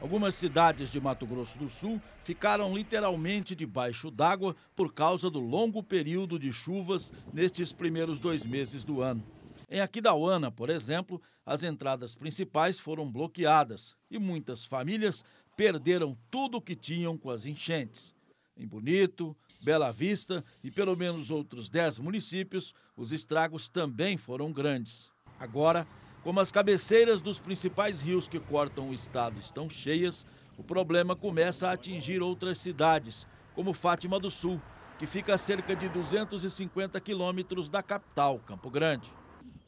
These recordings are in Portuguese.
Algumas cidades de Mato Grosso do Sul ficaram literalmente debaixo d'água por causa do longo período de chuvas nestes primeiros dois meses do ano. Em Aquidauana, por exemplo, as entradas principais foram bloqueadas e muitas famílias perderam tudo o que tinham com as enchentes. Em Bonito, Bela Vista e pelo menos outros dez municípios, os estragos também foram grandes. Agora, como as cabeceiras dos principais rios que cortam o estado estão cheias, o problema começa a atingir outras cidades, como Fátima do Sul, que fica a cerca de 250 quilômetros da capital, Campo Grande.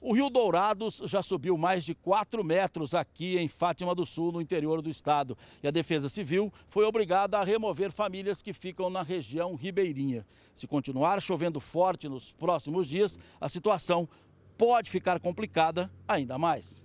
O Rio Dourados já subiu mais de 4 metros aqui em Fátima do Sul, no interior do estado. E a Defesa Civil foi obrigada a remover famílias que ficam na região ribeirinha. Se continuar chovendo forte nos próximos dias, a situação pode ficar complicada ainda mais.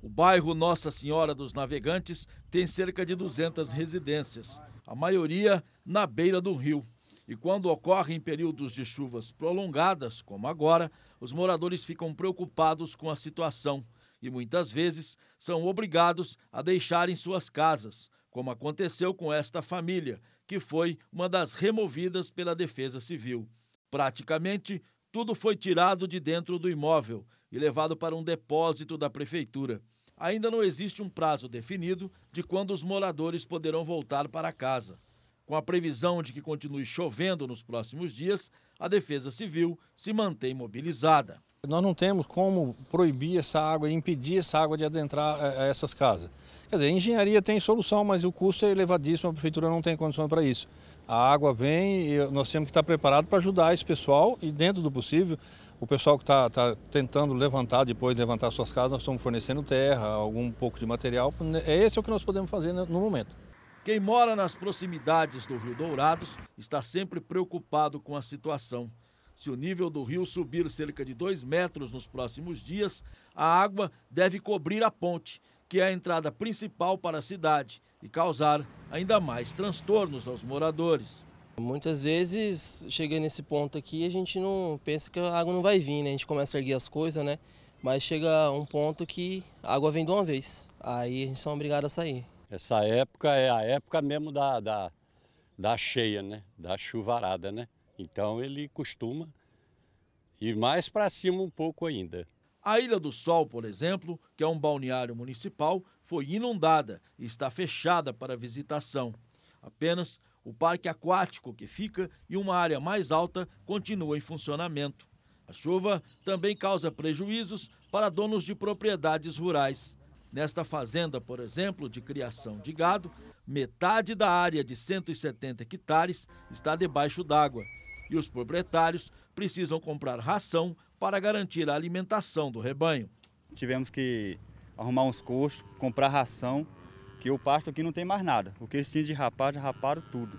O bairro Nossa Senhora dos Navegantes tem cerca de 200 residências, a maioria na beira do rio. E quando ocorrem períodos de chuvas prolongadas, como agora, os moradores ficam preocupados com a situação e muitas vezes são obrigados a deixarem suas casas, como aconteceu com esta família, que foi uma das removidas pela Defesa Civil. Praticamente tudo foi tirado de dentro do imóvel e levado para um depósito da prefeitura. Ainda não existe um prazo definido de quando os moradores poderão voltar para casa. Com a previsão de que continue chovendo nos próximos dias, a Defesa Civil se mantém mobilizada. Nós não temos como proibir essa água, impedir essa água de adentrar a eh, eh, essas casas. Quer dizer, a engenharia tem solução, mas o custo é elevadíssimo, a prefeitura não tem condições para isso a água vem e nós temos que estar preparados para ajudar esse pessoal e, dentro do possível, o pessoal que está tá tentando levantar, depois de levantar suas casas, nós estamos fornecendo terra, algum pouco de material. É esse é o que nós podemos fazer no momento. Quem mora nas proximidades do Rio Dourados está sempre preocupado com a situação. Se o nível do rio subir cerca de 2 metros nos próximos dias, a água deve cobrir a ponte, que é a entrada principal para a cidade e causar ainda mais transtornos aos moradores. Muitas vezes, chega nesse ponto aqui, a gente não pensa que a água não vai vir, né? A gente começa a erguer as coisas, né? Mas chega um ponto que a água vem de uma vez, aí a gente são é obrigados a sair. Essa época é a época mesmo da, da, da cheia, né? Da chuvarada, né? Então ele costuma ir mais para cima um pouco ainda. A Ilha do Sol, por exemplo, que é um balneário municipal, foi inundada e está fechada para visitação. Apenas o parque aquático que fica e uma área mais alta continua em funcionamento. A chuva também causa prejuízos para donos de propriedades rurais. Nesta fazenda, por exemplo, de criação de gado, metade da área de 170 hectares está debaixo d'água. E os proprietários precisam comprar ração para garantir a alimentação do rebanho. Tivemos que arrumar uns coxos, comprar ração, que o pasto aqui não tem mais nada. O que eles tinham de rapar, já raparam tudo.